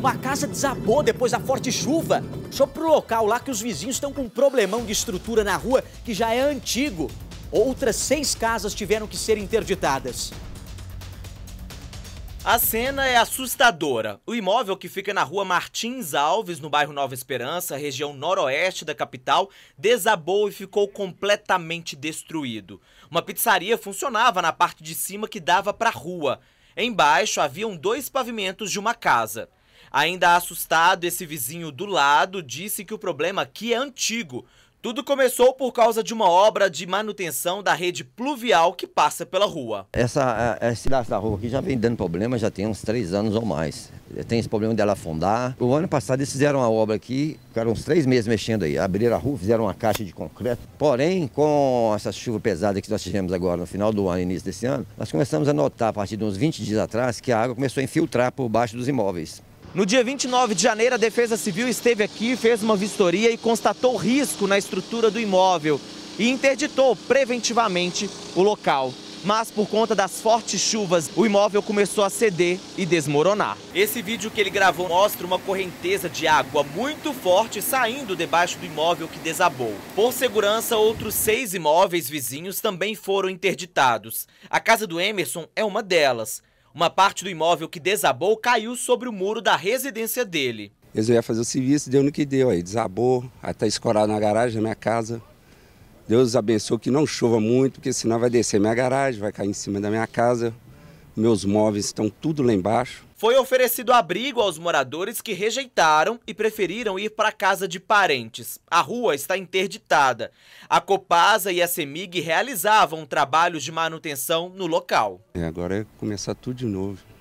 Uma casa desabou depois da forte chuva. Só pro local lá que os vizinhos estão com um problemão de estrutura na rua que já é antigo. Outras seis casas tiveram que ser interditadas. A cena é assustadora. O imóvel que fica na rua Martins Alves, no bairro Nova Esperança, região noroeste da capital, desabou e ficou completamente destruído. Uma pizzaria funcionava na parte de cima que dava para a rua. Embaixo haviam dois pavimentos de uma casa. Ainda assustado, esse vizinho do lado disse que o problema aqui é antigo. Tudo começou por causa de uma obra de manutenção da rede pluvial que passa pela rua. Essa, esse laço da rua aqui já vem dando problema, já tem uns três anos ou mais. Tem esse problema dela afundar. O ano passado eles fizeram uma obra aqui, ficaram uns três meses mexendo aí. Abriram a rua, fizeram uma caixa de concreto. Porém, com essa chuva pesada que nós tivemos agora no final do ano, início desse ano, nós começamos a notar, a partir de uns 20 dias atrás, que a água começou a infiltrar por baixo dos imóveis. No dia 29 de janeiro, a Defesa Civil esteve aqui, fez uma vistoria e constatou risco na estrutura do imóvel e interditou preventivamente o local. Mas por conta das fortes chuvas, o imóvel começou a ceder e desmoronar. Esse vídeo que ele gravou mostra uma correnteza de água muito forte saindo debaixo do imóvel que desabou. Por segurança, outros seis imóveis vizinhos também foram interditados. A casa do Emerson é uma delas. Uma parte do imóvel que desabou caiu sobre o muro da residência dele. Eu ia fazer o serviço, deu no que deu aí, desabou, aí tá escorado na garagem da minha casa. Deus abençoe que não chova muito, porque senão vai descer minha garagem, vai cair em cima da minha casa, meus móveis estão tudo lá embaixo. Foi oferecido abrigo aos moradores que rejeitaram e preferiram ir para casa de parentes. A rua está interditada. A Copasa e a Semig realizavam trabalhos de manutenção no local. É, agora é começar tudo de novo.